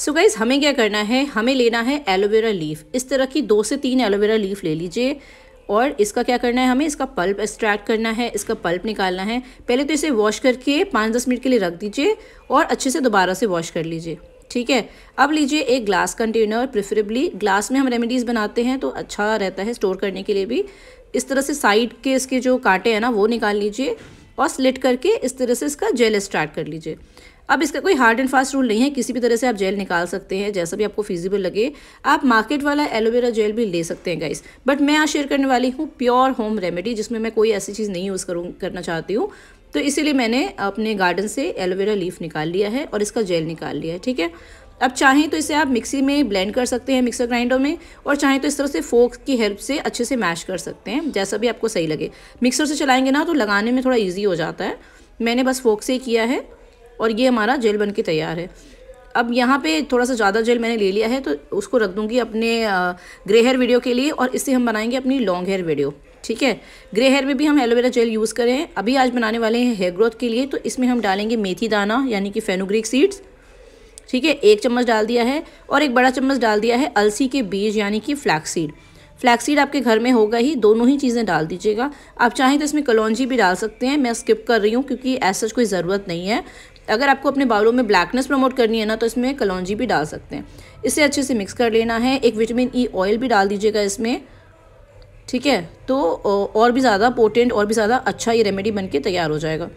so guys हमें क्या करना है हमें लेना है एलोवेरा लीफ इस तरह की दो से तीन एलोवेरा लीफ ले लीजिए और इसका क्या करना है हमें इसका पल्प एक्सट्रैक्ट करना है इसका पल्प निकालना है पहले तो इसे वॉश करके पाँच दस मिनट के लिए रख दीजिए और अच्छे से दोबारा से वॉश कर लीजिए ठीक है अब लीजिए एक ग्लास कंटेनर प्रिफरेबली ग्लास में हम रेमेडीज़ बनाते हैं तो अच्छा रहता है स्टोर करने के लिए भी इस तरह से साइड के इसके जो कांटे हैं ना वो निकाल लीजिए और स्लिट करके इस तरह से इसका जेल एक्सट्रैक्ट कर लीजिए अब इसका कोई हार्ड एंड फास्ट रूल नहीं है किसी भी तरह से आप जेल निकाल सकते हैं जैसा भी आपको फिजिबल लगे आप मार्केट वाला एलोवेरा जेल भी ले सकते हैं गाइस बट मैं आज शेयर करने वाली हूँ प्योर होम रेमेडी जिसमें मैं कोई ऐसी चीज़ नहीं यूज़ करूँ करना चाहती हूँ तो इसीलिए मैंने अपने गार्डन से एलोवेरा लीफ निकाल लिया है और इसका जेल निकाल लिया है ठीक है अब चाहें तो इसे आप मिक्सी में ब्लेंड कर सकते हैं मिक्सर ग्राइंडर में और चाहें तो इस तरह से फोक की हेल्प से अच्छे से मैश कर सकते हैं जैसा भी आपको सही लगे मिक्सर से चलाएंगे ना तो लगाने में थोड़ा ईजी हो जाता है मैंने बस फोक से ही किया है और ये हमारा जेल बन के तैयार है अब यहाँ पे थोड़ा सा ज़्यादा जेल मैंने ले लिया है तो उसको रख दूँगी अपने ग्रे हेयर वीडियो के लिए और इससे हम बनाएंगे अपनी लॉन्ग हेयर वीडियो ठीक है ग्रे हेयर में भी हम एलोवेरा जेल यूज़ करें अभी आज बनाने वाले हैं हेयर ग्रोथ के लिए तो इसमें हम डालेंगे मेथी दाना यानी कि फेनोग्रिक सीड्स ठीक है एक चम्मच डाल दिया है और एक बड़ा चम्मच डाल दिया है अलसी के बीज यानी कि फ्लैक्सीड फ्लैक्सीड आपके घर में होगा ही दोनों ही चीज़ें डाल दीजिएगा आप चाहें तो इसमें कलौजी भी डाल सकते हैं मैं स्किप कर रही हूँ क्योंकि ऐसा कोई ज़रूरत नहीं है अगर आपको अपने बालों में ब्लैकनेस प्रमोट करनी है ना तो इसमें कलौजी भी डाल सकते हैं इसे अच्छे से मिक्स कर लेना है एक विटामिन ई ऑयल भी डाल दीजिएगा इसमें ठीक है तो और भी ज़्यादा पोटेंट और भी ज़्यादा अच्छा ये रेमेडी बन तैयार हो जाएगा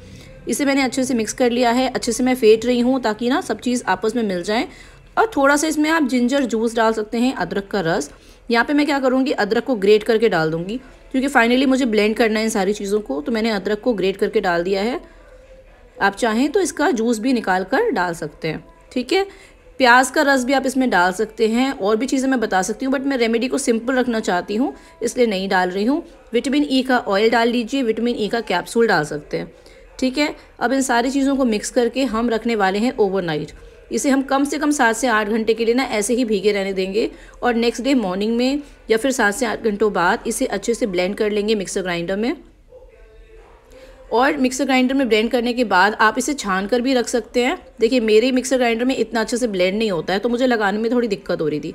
इसे मैंने अच्छे से मिक्स कर लिया है अच्छे से मैं फेंट रही हूँ ताकि ना सब चीज़ आपस में मिल जाए और थोड़ा सा इसमें आप जिंजर जूस डाल सकते हैं अदरक का रस यहाँ पे मैं क्या करूँगी अदरक को ग्रेट करके डाल दूँगी क्योंकि फाइनली मुझे ब्लेंड करना है इन सारी चीज़ों को तो मैंने अदरक को ग्रेट करके डाल दिया है आप चाहें तो इसका जूस भी निकाल कर डाल सकते हैं ठीक है प्याज का रस भी आप इसमें डाल सकते हैं और भी चीज़ें मैं बता सकती हूँ बट मैं रेमेडी को सिंपल रखना चाहती हूँ इसलिए नहीं डाल रही हूँ विटामिन ई e का ऑयल डाल लीजिए विटामिन ई e का कैप्सूल डाल सकते हैं ठीक है अब इन सारी चीज़ों को मिक्स करके हम रखने वाले हैं ओवरनाइट इसे हम कम से कम सात से आठ घंटे के लिए ना ऐसे ही भीगे रहने देंगे और नेक्स्ट डे मॉर्निंग में या फिर सात से आठ घंटों बाद इसे अच्छे से ब्लेंड कर लेंगे मिक्सर ग्राइंडर में और मिक्सर ग्राइंडर में ब्लेंड करने के बाद आप इसे छान कर भी रख सकते हैं देखिए मेरे मिक्सर ग्राइंडर में इतना अच्छे से ब्लेंड नहीं होता है तो मुझे लगाने में थोड़ी दिक्कत हो रही थी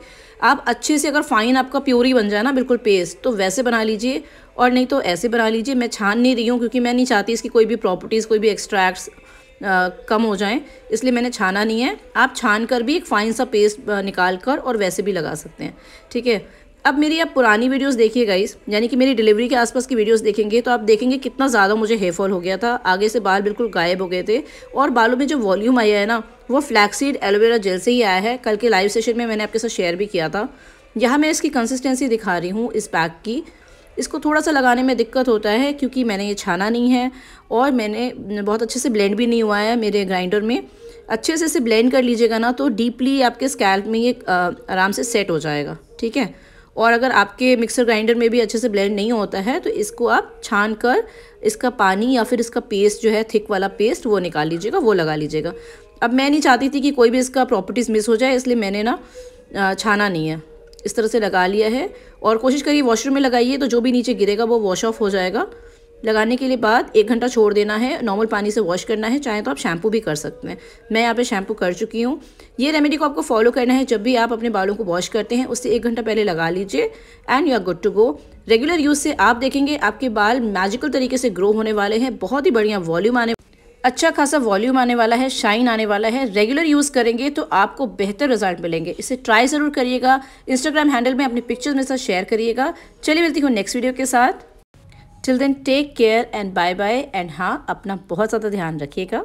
आप अच्छे से अगर फाइन आपका प्योर ही बन जाए ना बिल्कुल पेस्ट तो वैसे बना लीजिए और नहीं तो ऐसे बना लीजिए मैं छान नहीं रही हूँ क्योंकि मैं नहीं चाहती इसकी कोई भी प्रॉपर्टीज़ कोई भी एक्स्ट्रैक्ट्स कम हो जाएँ इसलिए मैंने छाना नहीं है आप छान कर भी एक फ़ाइन सा पेस्ट निकाल कर और वैसे भी लगा सकते हैं ठीक है अब मेरी आप पुरानी वीडियोस देखिए गाइस यानी कि मेरी डिलीवरी के आसपास की वीडियोस देखेंगे तो आप देखेंगे कितना ज़्यादा मुझे हेयर फॉल हो गया था आगे से बाल बिल्कुल गायब हो गए थे और बालों में जो वॉल्यूम आया है ना वो फ्लैक्सीड एलोवेरा जेल से ही आया है कल के लाइव सेशन में मैंने आपके साथ शेयर भी किया था यहाँ मैं इसकी कंसिस्टेंसी दिखा रही हूँ इस पैक की इसको थोड़ा सा लगाने में दिक्कत होता है क्योंकि मैंने ये छाना नहीं है और मैंने बहुत अच्छे से ब्लेंड भी नहीं हुआ है मेरे ग्राइंडर में अच्छे से इसे ब्लेंड कर लीजिएगा ना तो डीपली आपके स्कैल्प में ये आराम से सेट हो जाएगा ठीक है और अगर आपके मिक्सर ग्राइंडर में भी अच्छे से ब्लेंड नहीं होता है तो इसको आप छान कर इसका पानी या फिर इसका पेस्ट जो है थिक वाला पेस्ट वो निकाल लीजिएगा वो लगा लीजिएगा अब मैं नहीं चाहती थी कि कोई भी इसका प्रॉपर्टीज़ मिस हो जाए इसलिए मैंने ना छाना नहीं है इस तरह से लगा लिया है और कोशिश करिए वॉशरूम में लगाइए तो जो भी नीचे गिरेगा वो वॉश ऑफ हो जाएगा लगाने के लिए बाद एक घंटा छोड़ देना है नॉर्मल पानी से वॉश करना है चाहे तो आप शैम्पू भी कर सकते हैं मैं यहाँ पे शैम्पू कर चुकी हूँ ये रेमेडी को आपको फॉलो करना है जब भी आप अपने बालों को वॉश करते हैं उससे एक घंटा पहले लगा लीजिए and you are good to go regular use से आप देखेंगे आपके बाल मैजिकल तरीके से ग्रो होने वाले हैं बहुत ही बढ़िया वॉल्यूम आने अच्छा खासा वॉल्यूम आने वाला है शाइन आने वाला है रेगुलर यूज़ करेंगे तो आपको बेहतर रिजल्ट मिलेंगे इसे ट्राई ज़रूर करिएगा इंस्टाग्राम हैंडल में अपनी पिक्चर्स मेरे साथ शेयर करिएगा चलिए मिलती हूँ नेक्स्ट वीडियो के साथ till then take care and bye bye and हाँ अपना बहुत ज़्यादा ध्यान रखिएगा